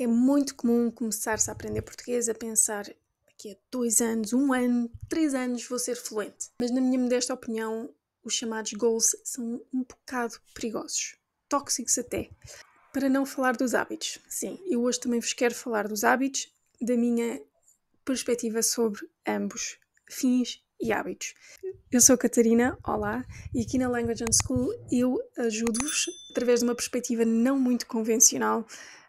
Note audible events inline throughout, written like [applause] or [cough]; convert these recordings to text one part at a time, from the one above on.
É muito comum começar-se a aprender português a pensar daqui a dois anos, um ano, três anos vou ser fluente. Mas, na minha modesta opinião, os chamados goals são um bocado perigosos, tóxicos até. Para não falar dos hábitos. Sim, eu hoje também vos quero falar dos hábitos, da minha perspectiva sobre ambos, fins e hábitos. Eu sou Catarina, olá, e aqui na Language and School eu ajudo-vos, através de uma perspectiva não muito convencional,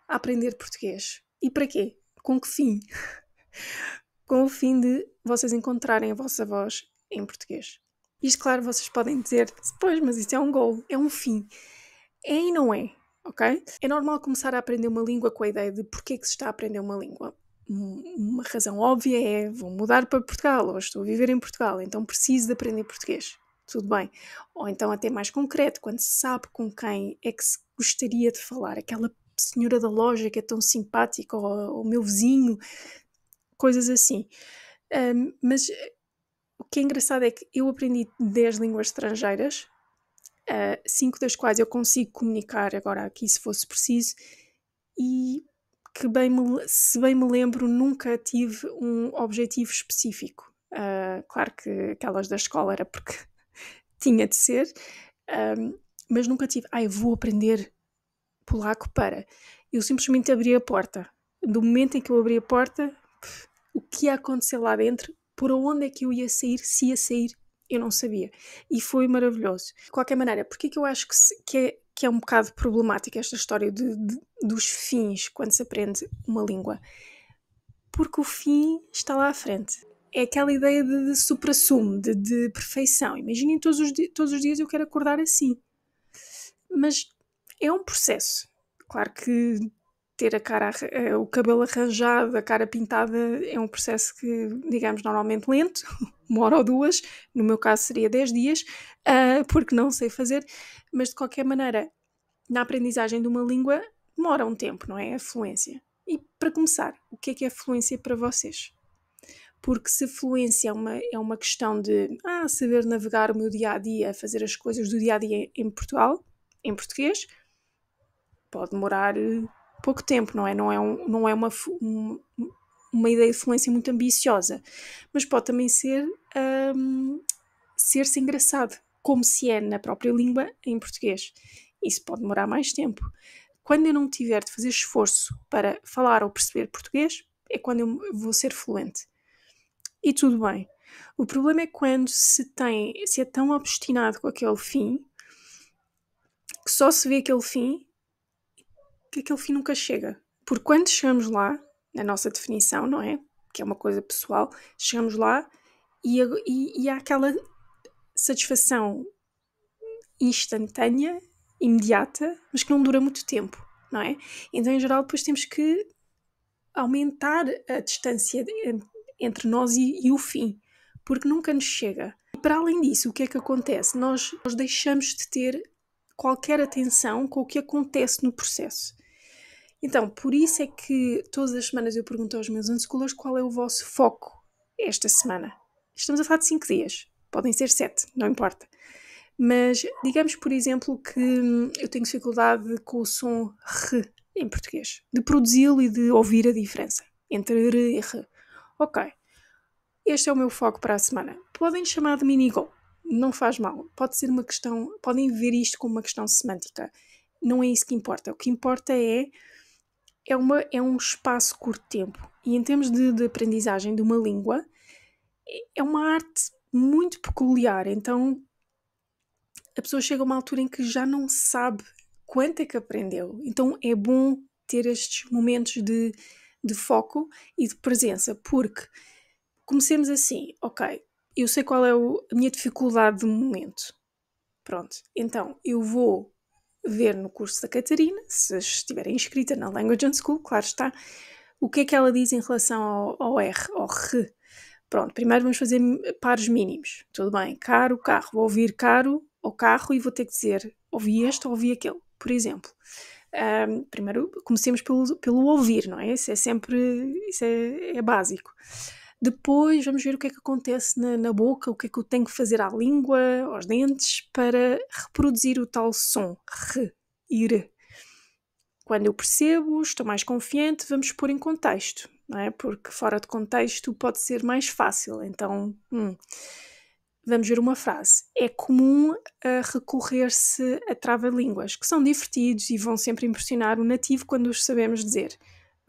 a aprender português. E para quê? Com que fim? [laughs] Com o fim de vocês encontrarem a vossa voz em português. Isto, claro, vocês podem dizer, pois, mas isso é um gol, é um fim. É e não é, ok? É normal começar a aprender uma língua com a ideia de porquê que se está a aprender uma língua. Uma razão óbvia é, vou mudar para Portugal, ou estou a viver em Portugal, então preciso de aprender português. Tudo bem. Ou então até mais concreto, quando se sabe com quem é que se gostaria de falar, aquela Tipo, senhora da loja que é tão simpática, ou o meu vizinho, coisas assim. Um, mas eh, o que é engraçado é que eu aprendi 10 línguas estrangeiras, uh, cinco das quais eu consigo comunicar agora aqui se fosse preciso, e que bem me, se bem me lembro nunca tive um objetivo específico. Uh, claro que aquelas da escola era porque [laughs] tinha de ser, um, mas nunca tive, ai, ah, vou aprender polaco para. Eu simplesmente abri a porta. Do momento em que eu abri a porta, o que ia acontecer lá dentro, por onde é que eu ia sair, se ia sair, eu não sabia. E foi maravilhoso. De qualquer maneira, porque é que eu acho que, se, que, é, que é um bocado problemática esta história de, de, dos fins quando se aprende uma língua? Porque o fim está lá à frente. É aquela ideia de, de supra-sumo, de, de perfeição. Imaginem todos os, todos os dias eu quero acordar assim. Mas é um processo. Claro que ter a cara, eh, o cabelo arranjado, a cara pintada é um processo que, digamos, normalmente lento, [laughs] uma hora ou duas, no meu caso seria 10 dias, uh, porque não sei fazer, mas de qualquer maneira, na aprendizagem de uma língua demora um tempo, não é? A fluência. E para começar, o que é que é fluência para vocês? Porque se fluência é uma, é uma questão de ah, saber navegar o meu dia a dia, fazer as coisas do dia a dia em Portugal, em português, pode demorar eh, pouco tempo, não é? Não é, um, não é uma, um, uma ideia de fluência muito ambiciosa, mas pode também ser um, ser-se engraçado, como se é na própria língua em português. Isso pode demorar mais tempo. Quando eu não tiver de fazer esforço para falar ou perceber português, é quando eu vou ser fluente. E tudo bem. O problema é quando se tem, se é tão obstinado com aquele fim que só se vê aquele fim que aquele fim nunca chega. Porque quando chegamos lá, na nossa definição, não é? Que é uma coisa pessoal, chegamos lá e, e, e há aquela satisfação instantânea, imediata, mas que não dura muito tempo, não é? Então, em geral, depois temos que aumentar a distância entre nós e, e o fim, porque nunca nos chega. E para além disso, o que é que acontece? Nós, nós deixamos de ter qualquer atenção com o que acontece no processo. Então, por isso é que todas as semanas eu pergunto aos meus unschoolers qual é o vosso foco esta semana. Estamos a falar de 5 dias, podem ser 7, não importa. Mas digamos, por exemplo, que hum, eu tenho dificuldade com o som R em português, de produzi-lo e de ouvir a diferença entre R e R. Ok, este é o meu foco para a semana. Podem chamar de mini goal, não faz mal. Pode ser uma questão, podem ver isto como uma questão semântica. Não é isso que importa. O que importa é é, uma, é um espaço curto tempo. E em termos de, de aprendizagem de uma língua, é, é uma arte muito peculiar. Então a pessoa chega a uma altura em que já não sabe quanto é que aprendeu. Então é bom ter estes momentos de, de foco e de presença, porque comecemos assim, ok, eu sei qual é o, a minha dificuldade de momento. Pronto, então eu vou ver no curso da Catarina, se estiver inscrita na Language and School, claro está, o que é que ela diz em relação ao, ao R, ao R. Pronto, primeiro vamos fazer pares mínimos. Tudo bem, caro, carro. Vou ouvir caro ou carro e vou ter que dizer ouvi este ou ouvi aquele, por exemplo. Um, primeiro comecemos pelo, pelo ouvir, não é? Isso é sempre isso é, é básico. Depois vamos ver o que é que acontece na, na, boca, o que é que eu tenho que fazer à língua, aos dentes, para reproduzir o tal som. R, ir. Quando eu percebo, estou mais confiante, vamos pôr em contexto, não é? Porque fora de contexto pode ser mais fácil. Então, hum. vamos ver uma frase. É comum eh, recorrer-se a trava-línguas, que são divertidos e vão sempre impressionar o nativo quando os sabemos dizer.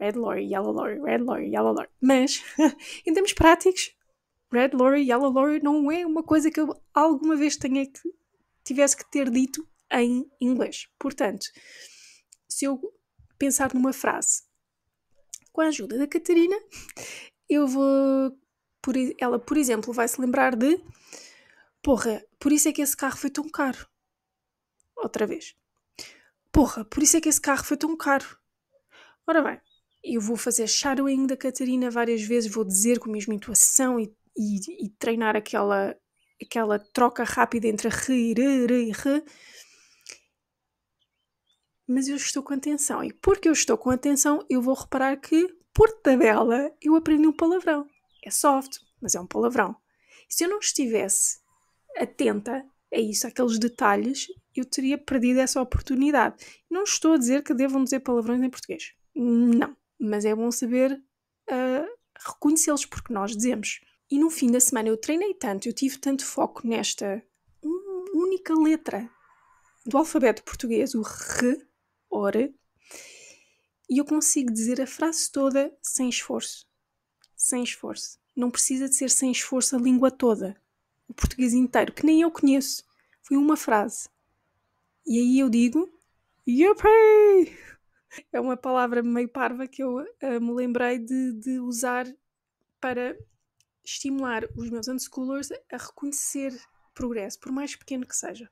Red Lorry, Yellow Lorry, Red Lorry, Yellow Lorry. Mas, [laughs] em termos práticos, Red Lorry, Yellow Lorry não é uma coisa que eu alguma vez tenha que, tivesse que ter dito em inglês. Portanto, se eu pensar numa frase com a ajuda da Catarina, eu vou. Por, ela, por exemplo, vai se lembrar de. Porra, por isso é que esse carro foi tão caro. Outra vez. Porra, por isso é que esse carro foi tão caro. Ora bem, eu vou fazer shadowing da Catarina várias vezes, vou dizer com a mesma intuação e, e, e treinar aquela, aquela troca rápida entre re, re, re, re. Mas eu estou com atenção. E porque eu estou com atenção, eu vou reparar que, por tabela, eu aprendi um palavrão. É soft, mas é um palavrão. se eu não estivesse atenta a isso, aqueles detalhes, eu teria perdido essa oportunidade. Não estou a dizer que devam dizer palavrões em português. Não mas é bom saber uh, reconhecê-los porque nós dizemos. E no fim da semana eu treinei tanto, eu tive tanto foco nesta única letra do alfabeto português, o R, e eu consigo dizer a frase toda sem esforço. Sem esforço. Não precisa de ser sem esforço a língua toda. O português inteiro, que nem eu conheço. Foi uma frase. E aí eu digo: Yuppie! é uma palavra meio parva que eu uh, me lembrei de, de, usar para estimular os meus unschoolers a reconhecer progresso, por mais pequeno que seja.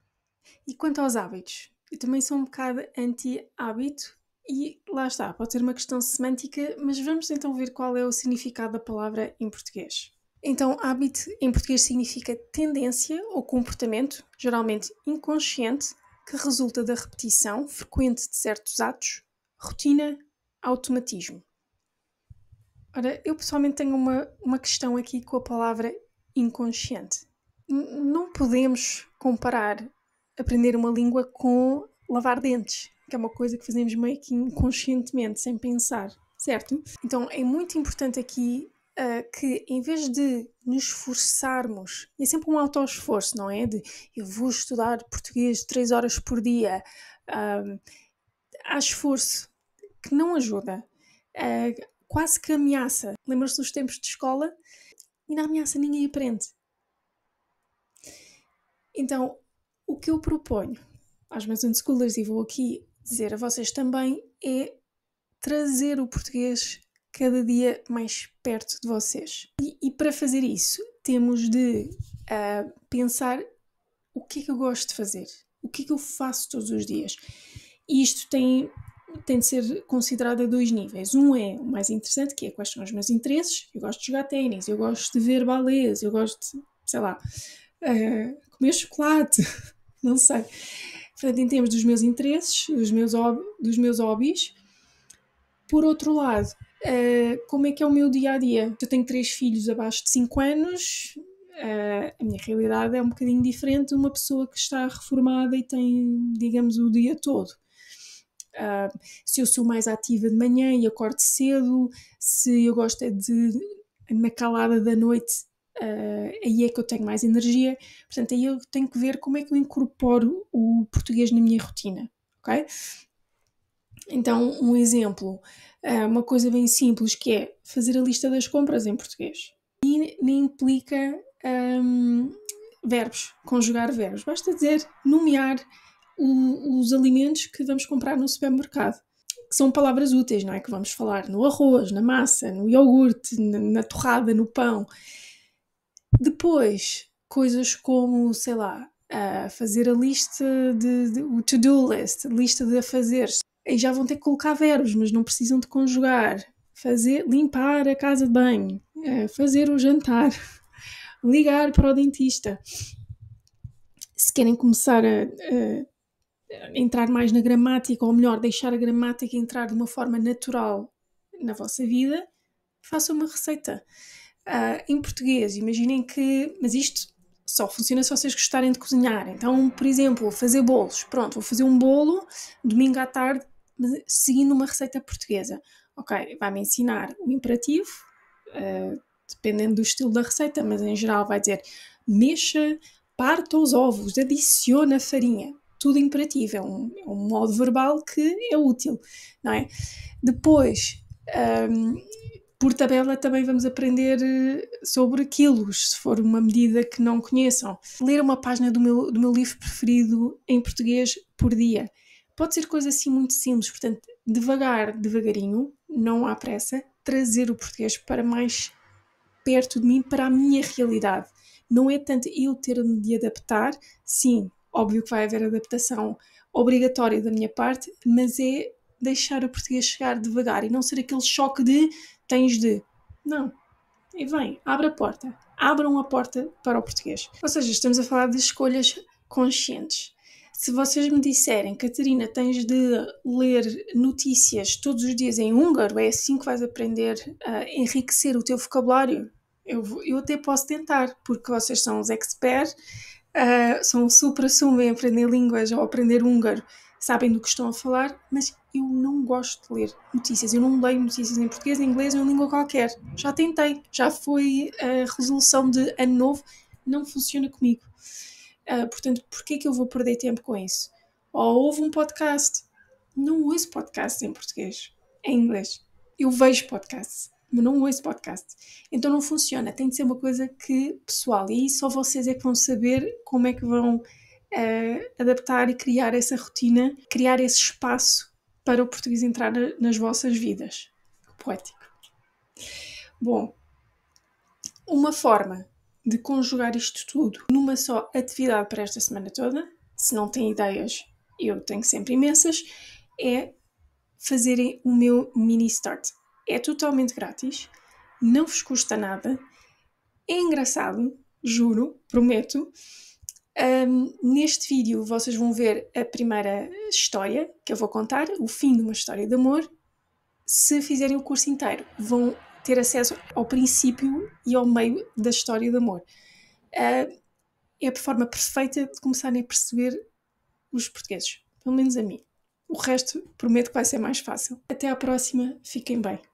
E quanto aos hábitos, eu também sou um bocado anti-hábito e lá está, pode ser uma questão semântica, mas vamos então ver qual é o significado da palavra em português. Então, hábito em português significa tendência ou comportamento, geralmente inconsciente, que resulta da repetição frequente de certos atos Rotina, automatismo. Ora, eu pessoalmente tenho uma, uma questão aqui com a palavra inconsciente. N não podemos comparar aprender uma língua com lavar dentes, que é uma coisa que fazemos meio que inconscientemente, sem pensar, certo? Então é muito importante aqui Uh, que em vez de nos esforçarmos, e é sempre um autoesforço, não é? De eu vou estudar português três horas por dia, ah, há esforço que não ajuda, uh, quase que ameaça. Lembram-se dos tempos de escola? E na ameaça ninguém aprende. Então, o que eu proponho aos meus unschoolers, e vou aqui dizer a vocês também, é trazer o português cada dia mais perto de vocês. E, e para fazer isso, temos de uh, pensar o que é que eu gosto de fazer, o que é que eu faço todos os dias. E isto tem, tem de ser considerado a dois níveis. Um é o mais interessante, que é quais são os meus interesses. Eu gosto de jogar ténis, eu gosto de ver balés, eu gosto de, sei lá, uh, comer chocolate, [laughs] não sei. Portanto, em termos dos meus interesses, dos meus, dos meus hobbies. Por outro lado, uh, como é que é o meu dia a dia? Eu tenho três filhos abaixo de 5 anos, Uh, a minha realidade é um bocadinho diferente de uma pessoa que está reformada e tem, digamos, o dia todo. Ah, se eu sou mais ativa de manhã e acordo cedo, se eu gosto é de, na calada da noite, uh, aí é que eu tenho mais energia. Portanto, aí eu tenho que ver como é que eu incorporo o português na minha rotina, ok? Então, um exemplo, ah, uma coisa bem simples que é fazer a lista das compras em português. E nem implica um, verbos, conjugar verbos. Basta dizer nomear os alimentos que vamos comprar no supermercado. Que são palavras úteis, não é? Que vamos falar no arroz, na massa, no iogurte, na, na torrada, no pão. Depois, coisas como, sei lá, a fazer a lista de, de o to-do list, lista de afazeres. Aí já vão ter que colocar verbos, mas não precisam de conjugar. Fazer, limpar a casa de banho, eh, fazer o jantar, [laughs] ligar para o dentista. Se querem começar a entrar mais na gramática, ou melhor, deixar a gramática entrar de uma forma natural na vossa vida, façam uma receita. Uh, em português, imaginem que. Mas isto só funciona se vocês gostarem de cozinhar. Então, por exemplo, fazer bolos. Pronto, vou fazer um bolo domingo à tarde, seguindo uma receita portuguesa. Ok, vai-me ensinar o imperativo, uh, dependendo do estilo da receita, mas em geral vai dizer mexa, parta os ovos, adiciona farinha tudo imperativo, é um, é um modo verbal que é útil, não é? Depois, um, por tabela também vamos aprender eh, sobre quilos, se for uma medida que não conheçam. Ler uma página do meu, do meu livro preferido em português por dia. Pode ser coisa assim muito simples, portanto, devagar, devagarinho, não há pressa, trazer o português para mais perto de mim, para a minha realidade. Não é tanto eu ter de me adaptar, sim, Óbvio que vai haver adaptação obrigatória da minha parte, mas é deixar o português chegar devagar e não ser aquele choque de tens de. Não. E vem, abre a porta. Abram a porta para o português. Ou seja, estamos a falar de escolhas conscientes. Se vocês me disserem, Catarina, tens de ler notícias todos os dias em húngaro, é assim que vais aprender a enriquecer o teu vocabulário, eu, eu até posso tentar, porque vocês são os experts, uh, são super supra-sumo em aprender línguas ou aprender húngaro, sabem do que estão a falar, mas eu não gosto de ler notícias. Eu não leio notícias em português, em inglês ou em língua qualquer. Já tentei, já foi a resolução de ano novo, não funciona comigo. Uh, portanto, porquê que eu vou perder tempo com isso? Ou oh, houve um podcast. Não ouço podcasts em português, em inglês. Eu vejo podcasts mas não ouço podcast. Então não funciona, tem de ser uma coisa que pessoal, e só vocês é que vão saber como é que vão uh, adaptar e criar essa rotina, criar esse espaço para o português entrar nas vossas vidas. Poético. Bom, uma forma de conjugar isto tudo numa só atividade para esta semana toda, se não têm ideias, eu tenho sempre imensas, é fazerem o meu mini start é totalmente grátis, não vos custa nada, é engraçado, juro, prometo. Um, neste vídeo vocês vão ver a primeira história que eu vou contar, o fim de uma história de amor. Se fizerem o curso inteiro, vão ter acesso ao princípio e ao meio da história de amor. Uh, é a forma perfeita de começarem a perceber os portugueses, pelo menos a mim. O resto prometo que vai ser mais fácil. Até à próxima, fiquem bem.